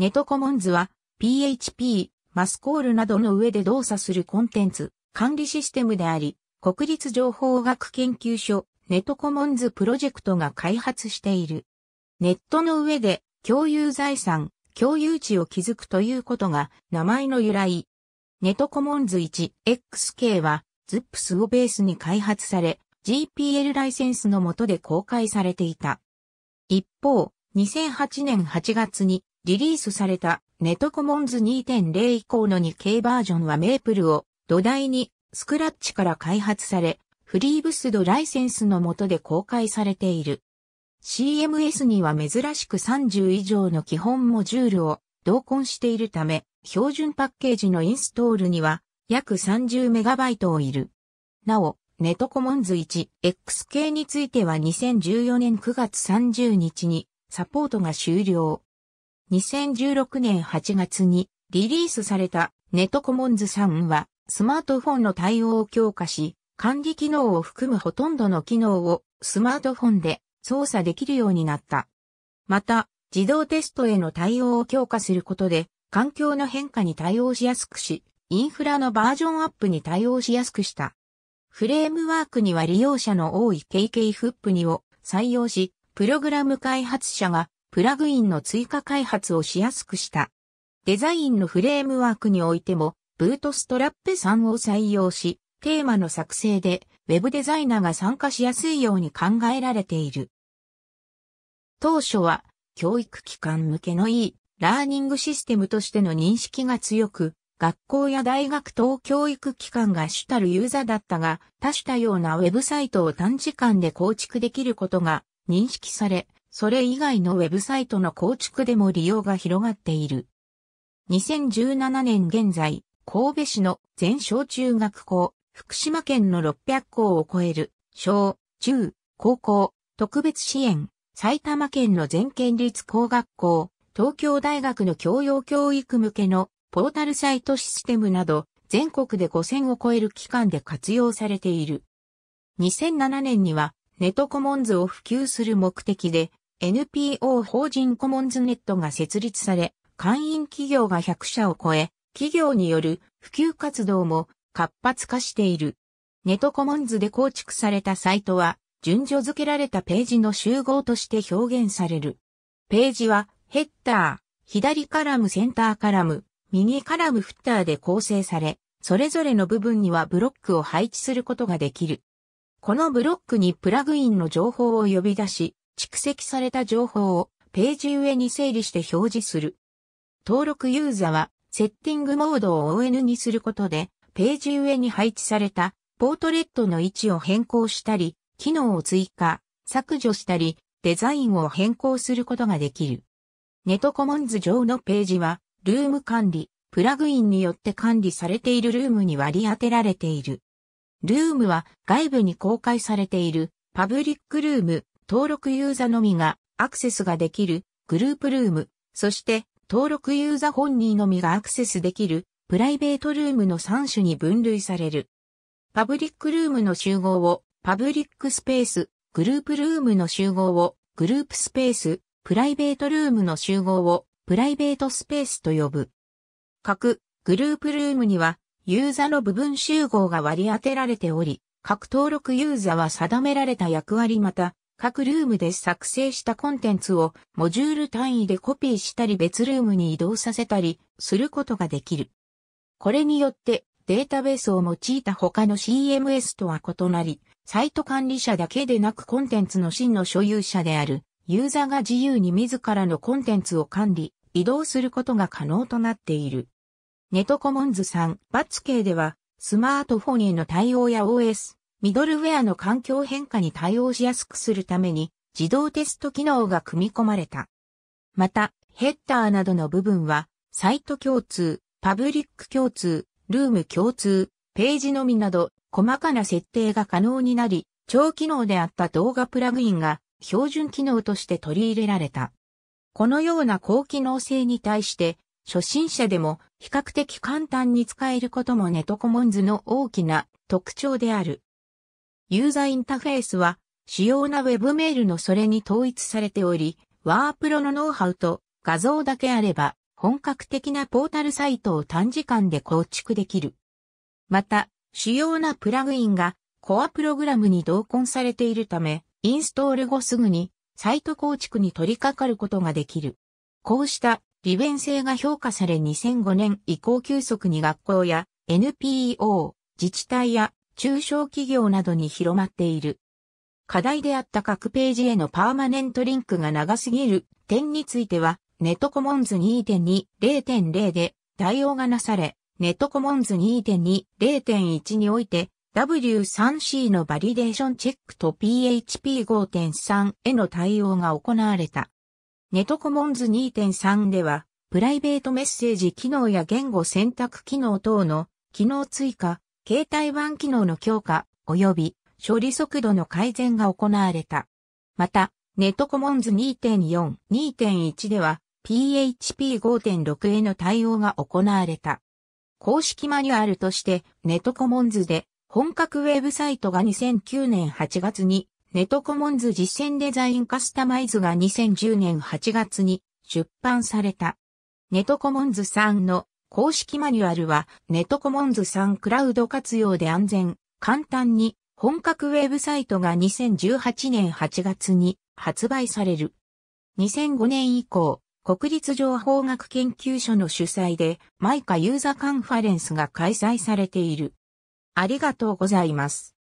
ネットコモンズは PHP、マスコールなどの上で動作するコンテンツ、管理システムであり、国立情報学研究所、ネットコモンズプロジェクトが開発している。ネットの上で共有財産、共有値を築くということが名前の由来。ネットコモンズ 1XK は ZIPS をベースに開発され、GPL ライセンスの下で公開されていた。一方、2008年8月にリリースされたネトコモンズ2.0以降の 2K バージョンはメープルを土台にスクラッチから開発され、フリーブスドライセンスの下で公開されている。CMS には珍しく30以上の基本モジュールを同梱しているため、標準パッケージのインストールには約3 0イトをいる。なお、ネトコモンズ 1XK については2014年9月30日にサポートが終了。2016年8月にリリースされたネットコモンズ3はスマートフォンの対応を強化し、管理機能を含むほとんどの機能をスマートフォンで操作できるようになった。また、自動テストへの対応を強化することで、環境の変化に対応しやすくし、インフラのバージョンアップに対応しやすくした。フレームワークには利用者の多い KK フップにを採用し、プログラム開発者がプラグインの追加開発をしやすくした。デザインのフレームワークにおいても、ブートストラップ3を採用し、テーマの作成でウェブデザイナーが参加しやすいように考えられている。当初は教育機関向けのいいラーニングシステムとしての認識が強く、学校や大学等教育機関が主たるユーザーだったが、多種多様なウェブサイトを短時間で構築できることが認識され、それ以外のウェブサイトの構築でも利用が広がっている。2017年現在、神戸市の全小中学校、福島県の600校を超える、小、中、高校、特別支援、埼玉県の全県立工学校、東京大学の教養教育向けのポータルサイトシステムなど、全国で5000を超える機関で活用されている。2007年には、ネトコモンズを普及する目的で、NPO 法人コモンズネットが設立され、会員企業が100社を超え、企業による普及活動も活発化している。ネットコモンズで構築されたサイトは、順序付けられたページの集合として表現される。ページは、ヘッダー、左カラムセンターカラム、右カラムフッターで構成され、それぞれの部分にはブロックを配置することができる。このブロックにプラグインの情報を呼び出し、蓄積された情報をページ上に整理して表示する。登録ユーザーはセッティングモードを ON にすることでページ上に配置されたポートレットの位置を変更したり、機能を追加、削除したり、デザインを変更することができる。ネットコモンズ上のページは、ルーム管理、プラグインによって管理されているルームに割り当てられている。ルームは外部に公開されているパブリックルーム、登録ユーザのみがアクセスができるグループルーム、そして登録ユーザ本人のみがアクセスできるプライベートルームの3種に分類される。パブリックルームの集合をパブリックスペース、グループルームの集合をグループスペース、プライベートルームの集合をプライベートスペースと呼ぶ。各グループルームにはユーザの部分集合が割り当てられており、各登録ユーザは定められた役割また各ルームで作成したコンテンツをモジュール単位でコピーしたり別ルームに移動させたりすることができる。これによってデータベースを用いた他の CMS とは異なり、サイト管理者だけでなくコンテンツの真の所有者であるユーザーが自由に自らのコンテンツを管理、移動することが可能となっている。ネトコモンズさん、バツ系ではスマートフォンへの対応や OS、ミドルウェアの環境変化に対応しやすくするために自動テスト機能が組み込まれた。また、ヘッダーなどの部分は、サイト共通、パブリック共通、ルーム共通、ページのみなど、細かな設定が可能になり、超機能であった動画プラグインが標準機能として取り入れられた。このような高機能性に対して、初心者でも比較的簡単に使えることもネトコモンズの大きな特徴である。ユーザーインタフェースは、主要な Web メールのそれに統一されており、ワープロのノウハウと画像だけあれば、本格的なポータルサイトを短時間で構築できる。また、主要なプラグインがコアプログラムに同梱されているため、インストール後すぐにサイト構築に取り掛かることができる。こうした利便性が評価され2005年以降急速に学校や NPO、自治体や中小企業などに広まっている。課題であった各ページへのパーマネントリンクが長すぎる点については、ネットコモンズ2.2.0.0で対応がなされ、ネットコモンズ2.2.0.1において W3C のバリデーションチェックと PHP5.3 への対応が行われた。ネットコモンズ2.3では、プライベートメッセージ機能や言語選択機能等の機能追加、携帯版機能の強化及び処理速度の改善が行われた。また、ネットコモンズ2.4、2.1では PHP 5.6への対応が行われた。公式マニュアルとしてネットコモンズで本格ウェブサイトが2009年8月にネットコモンズ実践デザインカスタマイズが2010年8月に出版された。ネットコモンズ3の公式マニュアルは、ネットコモンズん。クラウド活用で安全、簡単に、本格ウェブサイトが2018年8月に発売される。2005年以降、国立情報学研究所の主催で、マイカユーザカンファレンスが開催されている。ありがとうございます。